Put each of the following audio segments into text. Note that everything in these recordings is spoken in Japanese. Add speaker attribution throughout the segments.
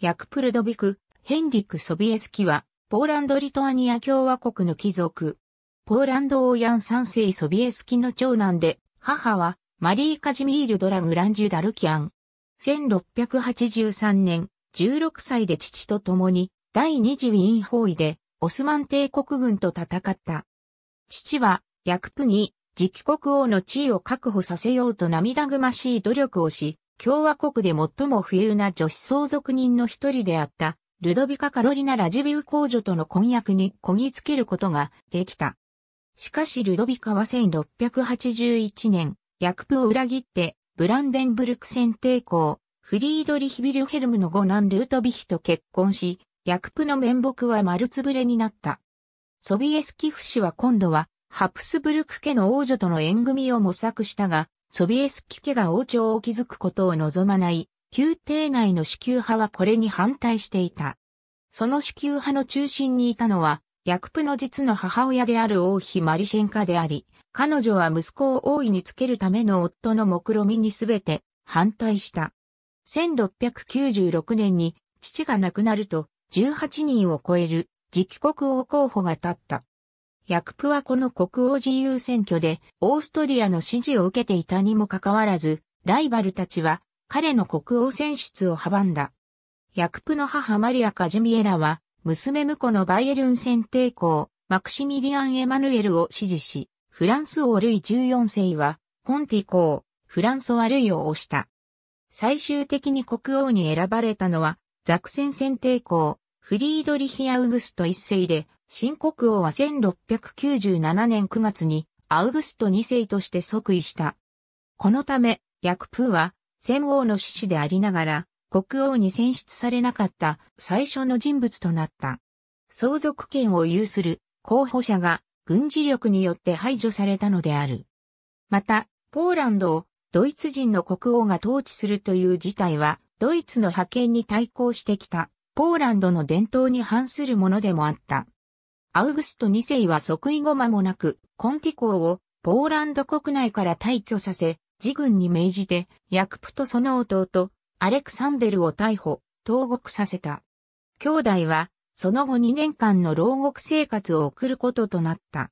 Speaker 1: ヤクプルドビク、ヘンリック・ソビエスキは、ポーランド・リトアニア共和国の貴族。ポーランド王ヤン三世ソビエスキの長男で、母は、マリー・カジミール・ドラグランジュ・ダルキアン。1683年、16歳で父と共に、第二次ウィーン包囲で、オスマン帝国軍と戦った。父は、ヤクプに、次期国王の地位を確保させようと涙ぐましい努力をし、共和国で最も不遇な女子相続人の一人であった、ルドビカ・カロリナ・ラジビウ公女との婚約にこぎつけることができた。しかしルドビカは1681年、ヤクプを裏切って、ブランデンブルク戦抵抗、フリードリヒ・ビルヘルムの五男ルートビヒと結婚し、ヤクプの面目は丸つぶれになった。ソビエスキフ氏は今度は、ハプスブルク家の王女との縁組を模索したが、ソビエスキ家が王朝を築くことを望まない、宮廷内の主給派はこれに反対していた。その主給派の中心にいたのは、ヤクプの実の母親である王妃マリシェンカであり、彼女は息子を王位につけるための夫の目論見みにすべて反対した。1696年に父が亡くなると18人を超える直期国王候補が立った。ヤクプはこの国王自由選挙でオーストリアの支持を受けていたにもかかわらず、ライバルたちは彼の国王選出を阻んだ。ヤクプの母マリア・カジュミエラは、娘婿のバイエルン選帝公、マクシミリアン・エマヌエルを支持し、フランス王ルイ14世は、コンティ公、フランソワルイを推した。最終的に国王に選ばれたのは、ザクセン選帝公、フリードリヒア・ウグスト一世で、新国王は1697年9月にアウグスト2世として即位した。このため、ヤクプーは、戦王の志士でありながら、国王に選出されなかった最初の人物となった。相続権を有する候補者が軍事力によって排除されたのである。また、ポーランドをドイツ人の国王が統治するという事態は、ドイツの覇権に対抗してきた、ポーランドの伝統に反するものでもあった。アウグスト2世は即位後間もなく、コンティ公をポーランド国内から退去させ、自軍に命じて、ヤクプとその弟、アレクサンデルを逮捕、投獄させた。兄弟は、その後2年間の牢獄生活を送ることとなった。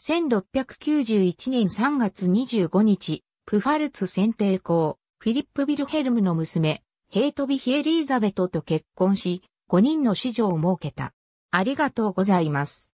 Speaker 1: 1691年3月25日、プファルツ選定公、フィリップ・ビルヘルムの娘、ヘイトビヒエリーザベトと結婚し、5人の子女を設けた。ありがとうございます。